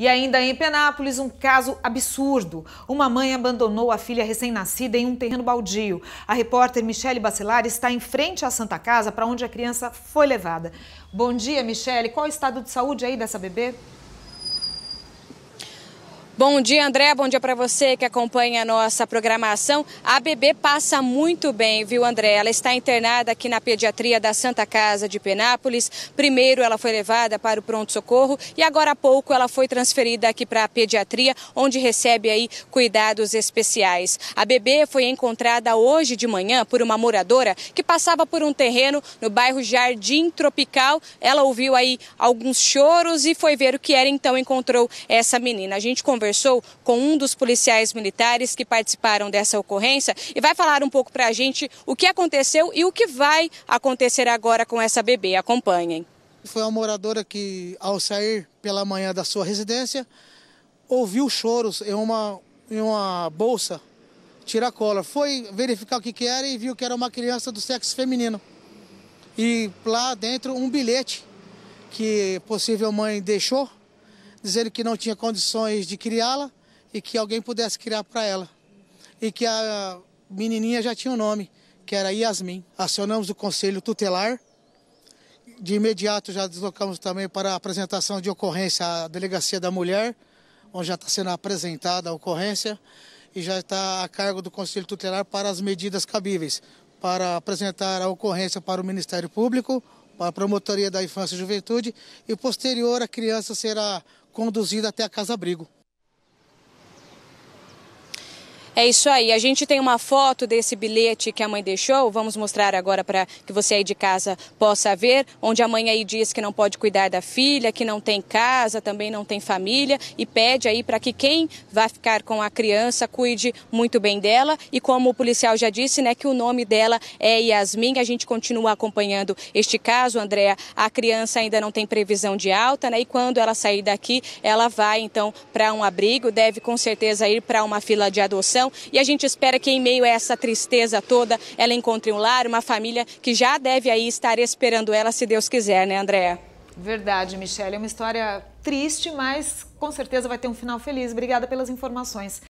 E ainda em Penápolis, um caso absurdo. Uma mãe abandonou a filha recém-nascida em um terreno baldio. A repórter Michele Bacelar está em frente à Santa Casa, para onde a criança foi levada. Bom dia, Michele. Qual o estado de saúde aí dessa bebê? Bom dia, André. Bom dia para você que acompanha a nossa programação. A bebê passa muito bem, viu, André? Ela está internada aqui na pediatria da Santa Casa de Penápolis. Primeiro, ela foi levada para o pronto-socorro e agora há pouco ela foi transferida aqui para a pediatria, onde recebe aí cuidados especiais. A bebê foi encontrada hoje de manhã por uma moradora que passava por um terreno no bairro Jardim Tropical. Ela ouviu aí alguns choros e foi ver o que era, então encontrou essa menina. A gente conversou conversou com um dos policiais militares que participaram dessa ocorrência e vai falar um pouco para a gente o que aconteceu e o que vai acontecer agora com essa bebê. Acompanhem. Foi uma moradora que, ao sair pela manhã da sua residência, ouviu choros em uma, em uma bolsa tiracola. Foi verificar o que, que era e viu que era uma criança do sexo feminino. E lá dentro um bilhete que possível mãe deixou dizendo que não tinha condições de criá-la e que alguém pudesse criar para ela. E que a menininha já tinha um nome, que era Yasmin. Acionamos o conselho tutelar. De imediato já deslocamos também para a apresentação de ocorrência à delegacia da mulher, onde já está sendo apresentada a ocorrência e já está a cargo do conselho tutelar para as medidas cabíveis, para apresentar a ocorrência para o Ministério Público, para a Promotoria da Infância e Juventude e posterior a criança será conduzida até a Casa Abrigo. É isso aí. A gente tem uma foto desse bilhete que a mãe deixou. Vamos mostrar agora para que você aí de casa possa ver, onde a mãe aí diz que não pode cuidar da filha, que não tem casa, também não tem família e pede aí para que quem vai ficar com a criança cuide muito bem dela e como o policial já disse, né, que o nome dela é Yasmin. A gente continua acompanhando este caso, Andréa. A criança ainda não tem previsão de alta, né? E quando ela sair daqui, ela vai então para um abrigo, deve com certeza ir para uma fila de adoção e a gente espera que em meio a essa tristeza toda ela encontre um lar, uma família que já deve aí estar esperando ela, se Deus quiser, né, Andréa? Verdade, Michelle. É uma história triste, mas com certeza vai ter um final feliz. Obrigada pelas informações.